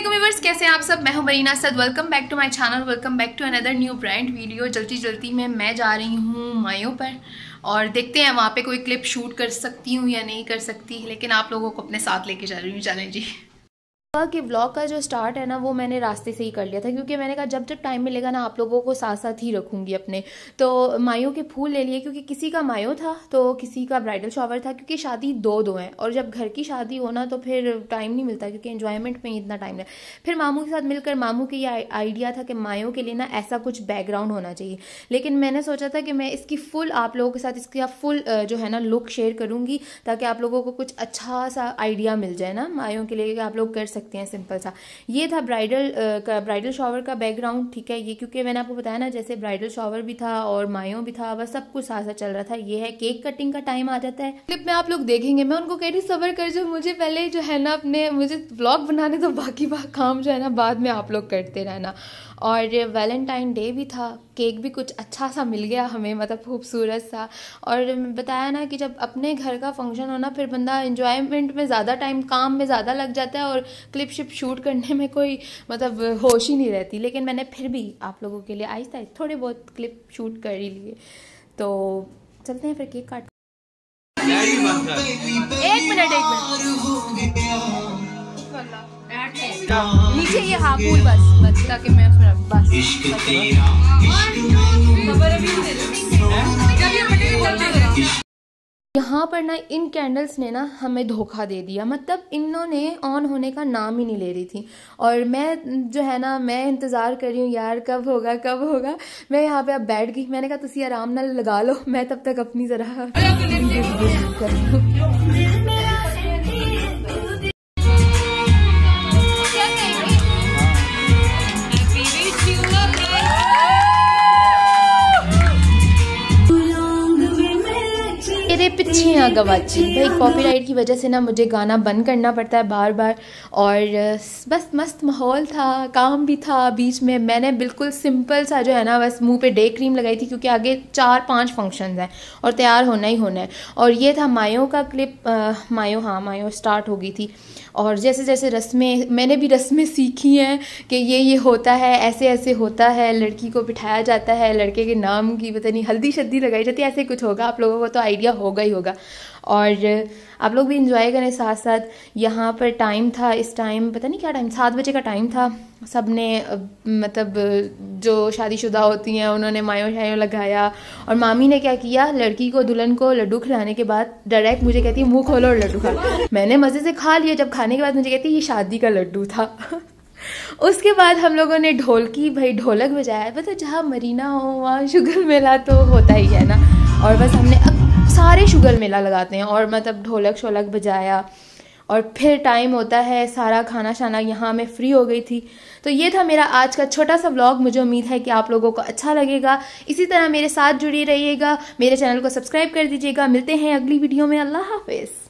viewers कैसे हैं आप सब मैं हूं मरीना सद welcome back to my channel welcome back to another new brand video जल्दी जल्दी में मैं जा रही हूं मायो पर और देखते हैं वहाँ पे कोई क्लिप शूट कर सकती हूँ या नहीं कर सकती लेकिन आप लोगों को अपने साथ लेके जा रही हूँ चैनल जी हुआ कि ब्लॉग का जो स्टार्ट है ना वो मैंने रास्ते से ही कर लिया था क्योंकि मैंने कहा जब जब टाइम मिलेगा ना आप लोगों को साथ साथ ही रखूंगी अपने तो मायो के फूल ले लिए क्योंकि किसी का मायो था तो किसी का ब्राइडल शॉवर था क्योंकि शादी दो दो है और जब घर की शादी हो ना तो फिर टाइम नहीं मिलता क्योंकि इन्जॉयमेंट में इतना टाइम नहीं फिर मामू के साथ मिलकर मामू के ये आइडिया था कि मायो के लिए ना ऐसा कुछ बैकग्राउंड होना चाहिए लेकिन मैंने सोचा था कि मैं इसकी फुल आप लोगों के साथ इसका फुल जो है ना लुक शेयर करूँगी ताकि आप लोगों को कुछ अच्छा सा आइडिया मिल जाए ना मायों के लिए आप लोग कर सकते सकते हैं सिंपल सा ये था ब्राइडल का ब्राइडल शॉवर का बैकग्राउंड ठीक है ये क्योंकि मैंने आपको बताया ना जैसे ब्राइडल शॉवर भी था और मायो भी था बस सब कुछ साथ चल रहा था ये है केक कटिंग का टाइम आ जाता है क्लिप में आप लोग देखेंगे मैं उनको कह रही सबर कर जो मुझे पहले जो है ना अपने मुझे ब्लॉग बनाने तो बाकी काम जो है ना बाद में आप लोग करते रहना और वैलेंटाइन डे भी था केक भी कुछ अच्छा सा मिल गया हमें मतलब खूबसूरत सा और बताया ना कि जब अपने घर का फंक्शन हो ना फिर बंदा इन्जॉयमेंट में ज़्यादा टाइम काम में ज़्यादा लग जाता है और क्लिप शिप शूट करने में कोई मतलब होश ही नहीं रहती लेकिन मैंने फिर भी आप लोगों के लिए आहिस्ता आहिस्ता थोड़े बहुत क्लिप शूट कर ही लिए तो चलते हैं फिर केक काट एक मिनट एक मिनट नीचे ये हाँ बस बस ताकि मैं उसमें बस यहाँ पर ना इन कैंडल्स ने ना हमें धोखा दे दिया मतलब इन्होंने ऑन होने का नाम ही नहीं ले रही थी और मैं जो है ना मैं इंतज़ार कर रही हूँ यार कब होगा कब होगा मैं यहाँ पे अब बैठ गई मैंने कहा तुम आराम ना लगा लो मैं तब तक अपनी ज़रा कर कह रहे पिछियाँ गवाची भाई कॉपीराइट की वजह से ना मुझे गाना बंद करना पड़ता है बार बार और बस मस्त माहौल था काम भी था बीच में मैंने बिल्कुल सिंपल सा जो है ना बस मुंह पे डे क्रीम लगाई थी क्योंकि आगे चार पांच फंक्शंस हैं और तैयार होना ही होना है और ये था मायो का क्लिप मायो हाँ मायो स्टार्ट हो गई थी और जैसे जैसे रस्में मैंने भी रस्में सीखी हैं कि ये ये होता है ऐसे ऐसे होता है लड़की को बिठाया जाता है लड़के के नाम की पता नहीं हल्दी शल्दी लगाई जाती है ऐसे कुछ होगा आप लोगों को तो आइडिया होगा होगा ही होगा और आप लोग भी इंजॉय करें साथ साथ यहाँ पर टाइम था इस टाइम पता नहीं क्या टाइम सात बजे का टाइम था सब ने मतलब जो शादीशुदा होती हैं उन्होंने मायो शायो लगाया और मामी ने क्या किया लड़की को दुल्हन को लड्डू खिलाने के बाद डायरेक्ट मुझे कहती है मुँह खोलो और लड्डू खा मैंने मज़े से खा लिया जब खाने के बाद मुझे कहती है ये शादी का लड्डू था उसके बाद हम लोगों ने ढोलकी भाई ढोलक बजाया बता जहाँ मरीना हो वहाँ शुगर मेला तो होता ही है ना और बस हमने जुगल मेला लगाते हैं और मतलब ढोलक शोलक बजाया और फिर टाइम होता है सारा खाना शाना यहाँ मैं फ्री हो गई थी तो ये था मेरा आज का छोटा सा व्लॉग मुझे उम्मीद है कि आप लोगों को अच्छा लगेगा इसी तरह मेरे साथ जुड़ी रहिएगा मेरे चैनल को सब्सक्राइब कर दीजिएगा मिलते हैं अगली वीडियो में अल्लाह हाफिज़